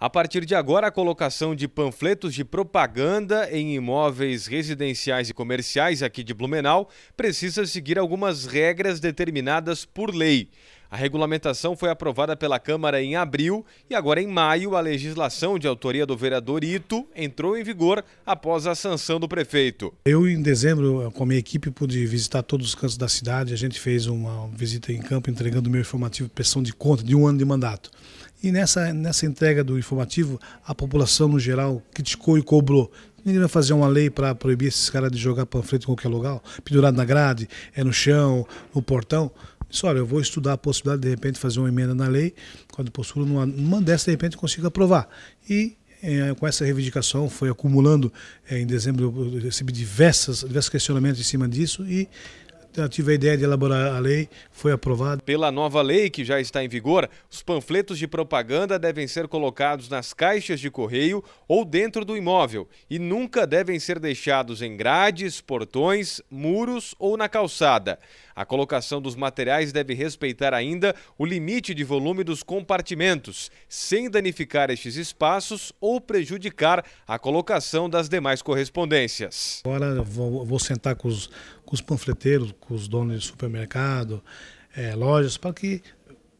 A partir de agora, a colocação de panfletos de propaganda em imóveis residenciais e comerciais aqui de Blumenau precisa seguir algumas regras determinadas por lei. A regulamentação foi aprovada pela Câmara em abril e agora em maio a legislação de autoria do vereador Ito entrou em vigor após a sanção do prefeito. Eu em dezembro com a minha equipe pude visitar todos os cantos da cidade, a gente fez uma visita em campo entregando o meu informativo pressão de conta de um ano de mandato. E nessa, nessa entrega do informativo, a população no geral criticou e cobrou. Ninguém vai fazer uma lei para proibir esses caras de jogar panfleto em qualquer lugar, pendurado na grade, é no chão, no portão. Disse, olha, eu vou estudar a possibilidade de, de repente fazer uma emenda na lei, quando posturo numa, numa dessas, de repente consigo aprovar. E eh, com essa reivindicação foi acumulando, eh, em dezembro eu recebi diversas, diversos questionamentos em cima disso e tive a ideia de elaborar a lei, foi aprovada. Pela nova lei que já está em vigor, os panfletos de propaganda devem ser colocados nas caixas de correio ou dentro do imóvel e nunca devem ser deixados em grades, portões, muros ou na calçada. A colocação dos materiais deve respeitar ainda o limite de volume dos compartimentos, sem danificar estes espaços ou prejudicar a colocação das demais correspondências. Agora vou, vou sentar com os com os panfleteiros, com os donos de supermercado, é, lojas, para que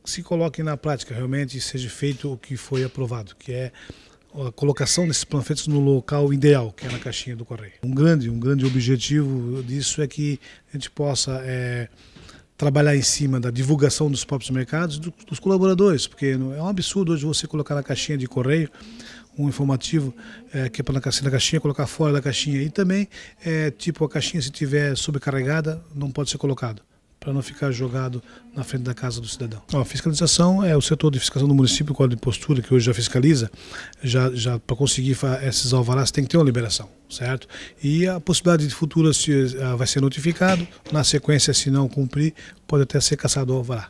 se coloque na prática, realmente seja feito o que foi aprovado, que é a colocação desses panfletos no local ideal, que é na caixinha do correio. Um grande, um grande objetivo disso é que a gente possa é, trabalhar em cima da divulgação dos próprios mercados, do, dos colaboradores, porque é um absurdo hoje você colocar na caixinha de correio um informativo é, que é para na caixinha, colocar fora da caixinha. E também, é, tipo, a caixinha se tiver sobrecarregada, não pode ser colocado para não ficar jogado na frente da casa do cidadão. Ó, a fiscalização é o setor de fiscalização do município, o código de postura que hoje já fiscaliza, já, já para conseguir esses alvarás tem que ter uma liberação, certo? E a possibilidade de futura se, ah, vai ser notificado, na sequência se não cumprir, pode até ser caçado o alvará.